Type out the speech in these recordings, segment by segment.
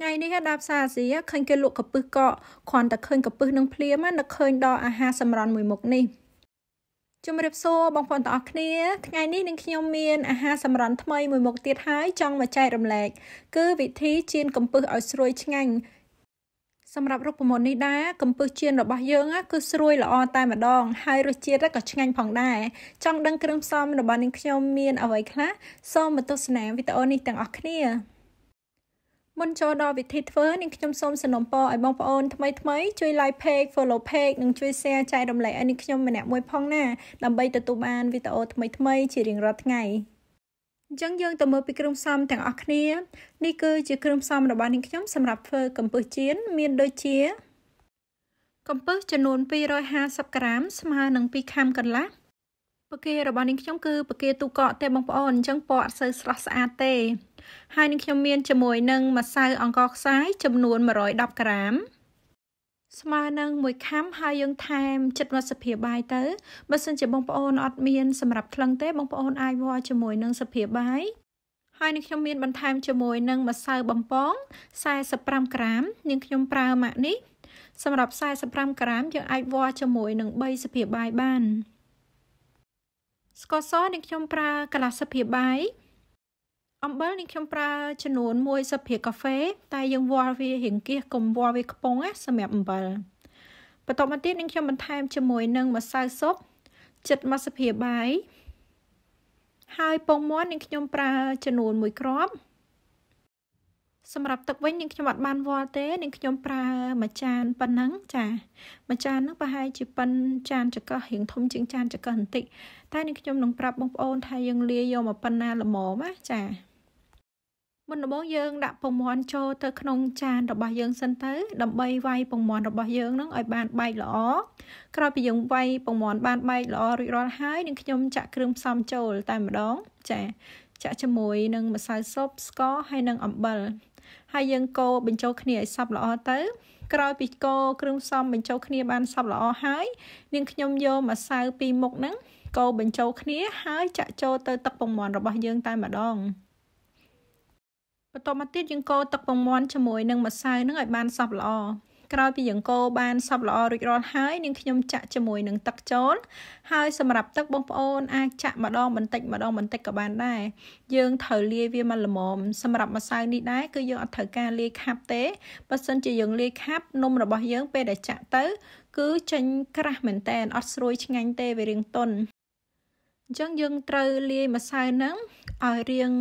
ថ្ងៃនេះដល់ផ្សារអាស៊ីឃើញគេលក់កពឹសកកគ្រាន់តែឃើញកពឹសនឹងភ្លាមនឹកឃើញដល់អាហារសម្រន់មួយមុខនេះជំរាបសួរបងប្អូនទាំងអស់គ្នាថ្ងៃនេះនឹងខ្ញុំមានអាហារសម្រន់ថ្មីមួយមុខទៀតហើយចង់មកចែករំលែកគឺវិធីចៀនកំពឹសឲ្យស្រួយឆ្ងាញ់សម្រាប់រូបមន្តនេះដែរកំពឹសចៀនរបស់យើងគឺស្រួយល្អតែម្ដងហើយរសជាតិក៏ឆ្ងាញ់ផងដែរចង់ដឹងគ្រឿងផ្សំរបស់នាងខ្ញុំមានអ្វីខ្លះសូមមកទស្សនាវីដេអូនេះទាំងអស់គ្នាមុនចូលដល់វិធីធ្វើនាងខ្ញុំសូមសនំពរឲ្យបងប្អូនថ្មីថ្មីជួយ like page follow page និងជួយ share ចែករំលែកឲ្យនាងខ្ញុំម្នាក់មួយផងណាដើម្បីទទួលបានវីដេអូថ្មីថ្មីជារៀងរាល់ថ្ងៃអញ្ចឹងយើងទៅមើលពីគ្រឿងផ្សំទាំងអស់គ្នានេះគឺជាគ្រឿងផ្សំរបស់នាងខ្ញុំសម្រាប់ធ្វើកំពឹសចៀនមានដូចជាកំពឹសចំនួន250ក្រាមស្មើនឹង2ខាំកន្លះពគារបស់នាងខ្ញុំគឺពគាទូកកទេបងប្អូនអញ្ចឹងពណ៌អត់សូវស្រស់ស្អាតទេហើយនឹងខ្ញុំមានជាមួយនឹងម្សៅអង្ករខ្សាយចំនួន110ក្រាម ស្មើនឹងមួយខាំហើយយើងថែមចិត្តវត្តសភាបាយទៅបើសិនជាបងប្អូនអត់មានសម្រាប់ថ្លឹងទេបងប្អូនអាចវល់ជាមួយនឹងសភាបាយហើយនឹងខ្ញុំមានបន្ថែមជាមួយនឹងម្សៅបំពង45ក្រាមនាងខ្ញុំប្រើម៉ាក់នេះសម្រាប់45ក្រាមយើងអាចវល់ជាមួយនឹង3សភាបាយបានស្ករសនាងខ្ញុំប្រើកន្លះសភាបាយអំបិលនេះខ្ញុំប្រើចំនួន10%កាហ្វេតែយើងវាស់វារៀងគៀសកុំវាស់វាខ្ពងណាសម្រាប់អំបិលបន្ទាប់មកទៀតនឹងខ្ញុំបន្ថែមជាមួយនឹងម្សៅស៊ុបចិត្តមួយសភាបាយហើយពងមាន់នឹងខ្ញុំប្រើចំនួន1គ្រាប់សម្រាប់ទឹកវិញនឹងខ្ញុំអត់បានវល់ទេនឹងខ្ញុំប្រើមួយចានប៉ុណ្ណឹងចាមួយចានហ្នឹងប្រហែលជាប៉ុនចាន ចកឹះរៀងធំជាងចានចកឹះបន្តិចតែនឹងខ្ញុំនឹងប្រាប់បងប្អូនថាយើងលាយកមកប៉ុណ្ណាល្មមណាចាមុនដំបូងយើងដាក់ពងមាន់ចូលទៅក្នុងចានរបស់យើងសិនទៅដើម្បីវាយពងមាន់របស់យើងនឹងឲ្យបានបែកល្អក្រោយពីយើងវាយពងមាន់បានបែកល្អរួចរាល់ហើយនឹងខ្ញុំចាក់គ្រឿងផ្សំចូលតែម្ដងចាចាក់ជាមួយនឹងម្សៅស៊ុបស្ករហើយនឹងអំបិលហើយយើងកូរបញ្ចូលគ្នាឲ្យសព្វល្អទៅ ក្រោយពីកូរគ្រឿងផ្សំបញ្ចូលគ្នាបានសព្វល្អហើយនាងខ្ញុំយកម្សៅពីរមុខហ្នឹងកូរបញ្ចូលគ្នាហើយចាក់ចូលទៅទឹកពងមាន់របស់យើងតែម្ដងបន្ទាប់មកទៀតយើងកូរទឹកពងមាន់ជាមួយនឹងម្សៅនឹងឲ្យបានសព្វល្អក្រោយពីយើងកូរបានសព្វល្អរួចរាល់ហើយនាងខ្ញុំចាក់ជាមួយនឹងទឹកចូលហើយសម្រាប់ទឹកបងប្អូនអាចចាក់ម្ដងបន្តិចម្ដងបន្តិចក៏បានដែរយើងត្រូវលាយវាមកល្មមសម្រាប់ម្សៅនេះដែរគឺយើងអត់ត្រូវការលាយខាប់ទេបើសិនជាយើងលាយខាប់នំរបស់យើងពេលដែលចាក់ទៅ គឺចេញក្រាស់មែនតើអត់ស្រួយឆ្ងាញ់ទេវារៀងទន់អញ្ចឹងយើងត្រូវលាយម្សៅហ្នឹងឲ្យរាង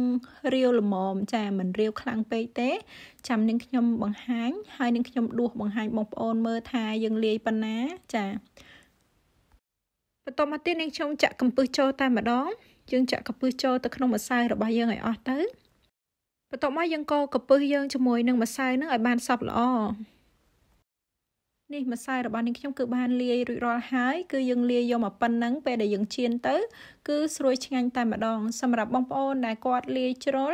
រាវល្មមចាមិនរាវខ្លាំងពេកទេចាំនឹងខ្ញុំបង្ហាញហើយនឹងខ្ញុំដួសបង្ហាញបងប្អូន មើលថាយើងលាយប៉ុណ្ណាចាបន្តមកទៀតនឹងខ្ញុំចាក់កំពឹសចូលតែម្ដងយើងចាក់កំពឹសចូលទៅក្នុងម្សៅរបស់យើងឲ្យអស់ទៅបន្ទាប់មកយើងកូរកំពឹសយើងជាមួយនឹងម្សៅនឹងឲ្យបានសព្វល្អនេះម្សៅរបស់នាងខ្ញុំគឺបានលាយរួចរាល់ហើយគឺយើងលាយយកមកប៉ុណ្ណឹងពេលដែលយើងឈានទៅ គឺស្រួយឆ្ងាញ់តែម្ដង សម្រាប់បងប្អូនដែលគាត់លាយជ្រុល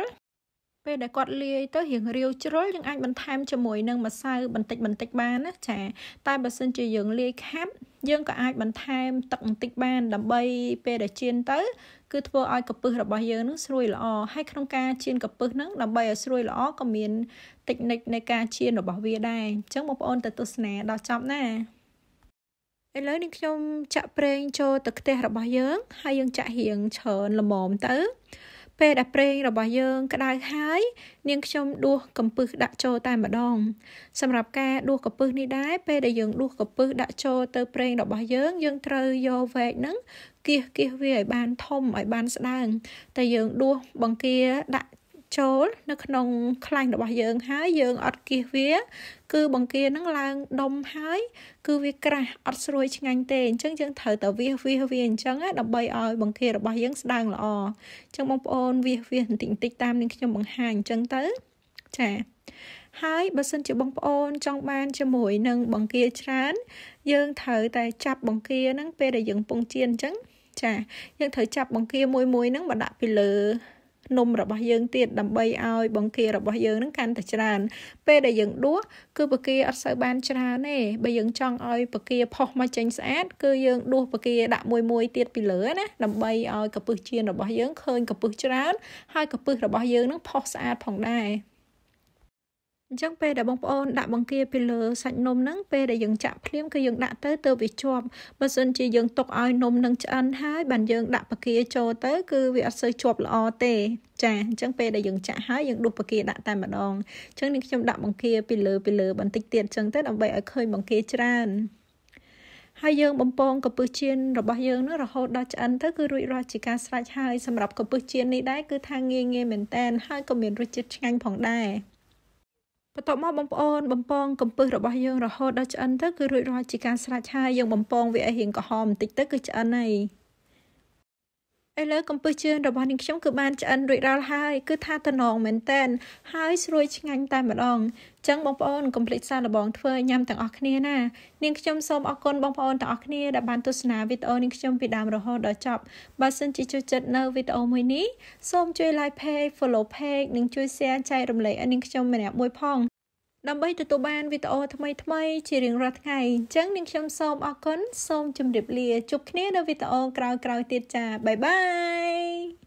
ពេលដែលគាត់លាយទៅរៀងរាវជ្រុលយើងអាចបន្ថែមជាមួយនឹងម្សៅបន្តិចបន្តិចបានណាចា តែបើសិនជាយើងលាយខាប់យើងក៏អាចបន្ថែមទឹកបន្តិចបានដើម្បីពេលដែលចៀនទៅ គឺធ្វើឲ្យ កពឹសរបស់យើងនឹងស្រួយល្អហើយក្នុងការចៀនកពឹសហ្នឹងដើម្បីឲ្យស្រួយល្អក៏មានតិចនិចនៃការចៀនរបស់វាដែរអញ្ចឹងបងប្អូនទៅទស្សនាដល់ចប់ណាឥឡូវនេះខ្ញុំចាក់ប្រេង ចូលទៅខ្ទះរបស់យើងហើយយើងចាក់រៀងច្រើនល្មមទៅពេលដែលប្រេងរបស់យើងក្តៅហើយនាងខ្ញុំដួសកំពឹសដាក់ចូលតែម្ដង សម្រាប់ការដួសកំពឹសនេះដែរពេលដែលយើង ដួសកំពឹសដាក់ចូលទៅប្រេងរបស់យើងយើងត្រូវយកវែកហ្នឹងគៀសគៀសវាឲ្យបានធំឲ្យបានស្ដើងតែយើងដួសបង្គាដាក់ចូលនៅក្នុង ខ្លាញ់របស់យើងហើយយើងអត់គៀសវា គឺបង្គានឹងឡើងដុំហើយគឺវាក្រាស់អត់ស្រួយឆ្ងាញ់ទេអញ្ចឹងយើងត្រូវតែវាសវាសវាអញ្ចឹងដើម្បីឲ្យបង្គារបស់យើងស្ដើងល្អអញ្ចឹងបងប្អូនវាសវាសបន្តិចបន្តិចតាមនឹងខ្ញុំបង្ហាញអញ្ចឹងទៅចាហើយបើសិនជាបងប្អូនចង់បាន ជាមួយនឹងបង្គាច្រើន យើងត្រូវតែចាប់បង្គាហ្នឹងពេលដែលយើងពងចៀនអញ្ចឹងចាយើងត្រូវចាប់បង្គាមួយមួយហ្នឹងមកដាក់ពីលើភ្នំរបស់យើងទៀតដើម្បីឲ្យបង្គារបស់យើងនឹងកាន់តែច្រើនពេលដែលយើងដួសគឺបង្គាអត់សូវបានច្រើនទេបើយើងចង់ឲ្យបង្គាផុសមកចេញស្អាតគឺយើងដួសបង្គាដាក់មួយមួយទៀតពីលើណាដើម្បីឲ្យកពឹសចៀនរបស់យើងឃើញកពឹសច្រើនហើយកពឹសរបស់យើងនឹងផុសស្អាតផងដែរអញ្ចឹងពេលដែលបងប្អូនដាក់បង្គាពីលើសាច់នំហ្នឹងពេលដែលយើងចាក់ភ្លាមគឺយើងដាក់ទៅទៅវាជាប់បើសិនជាយើងទុកឲ្យនំនឹងឆ្អិនហើយបានយើងដាក់បង្គាចូលទៅ គឺវាអត់សូវជាប់ល្អទេ ចាអញ្ចឹងពេលដែលយើងចាក់ហើយយើងដួសបង្គាដាក់តែម្ដងអញ្ចឹងនេះខ្ញុំដាក់បង្គាពីលើពីលើបន្តិចទៀតអញ្ចឹងទៅដើម្បីឲ្យឃើញបង្គាច្រើនហើយយើងបំពង កពឹសជៀនរបស់យើងនឹងរហូតដល់ឆ្អិនទៅគឺរួចរាល់ជាការស្រេចហើយសម្រាប់កពឹសជៀននេះដែរគឺថាងាយងាយមែនតែនហើយក៏មានរសជាតិឆ្ងាញ់ផងដែរបន្ទាប់មកបងប្អូនបំពងកំពឹសរបស់យើងរហូតដល់ឆ្អិនទៅគឺរួចរាល់ជាការស្រេចហើយយើងបំពងវាឲ្យរៀងក្រហមបន្តិចទៅគឺឆ្អិនហើយឥឡូវកំពឹសជើងរបស់នាងខ្ញុំគឺបានឆ្អិនរួចរាល់ហើយគឺថាតំណងមែនតែនហើយស្រួយឆ្ងាញ់តែម្ដងចឹងបងប្អូនកុំភ្លេចសារលបងធ្វើញ៉ាំទាំងអស់គ្នាណានាងខ្ញុំសូមអរគុណបងប្អូនទាំងអស់គ្នាដែលបានទស្សនាវីដេអូនាងខ្ញុំពីដើមរហូតដល់ចប់បើសិនជាចូលចិត្តនៅវីដេអូមួយនេះសូមជួយ like page follow page និងជួយ share ចែករំលែកឲ្យនាងខ្ញុំម្នាក់មួយផងដើម្បីទទួលបានវីដេអូថ្មីៗជារៀងរាល់ថ្ងៃអញ្ចឹងនាងខ្ញុំសូមអរគុណសូមជម្រាបលាជួបគ្នានៅវីដេអូក្រោយៗទៀតចា៎បាយបាយ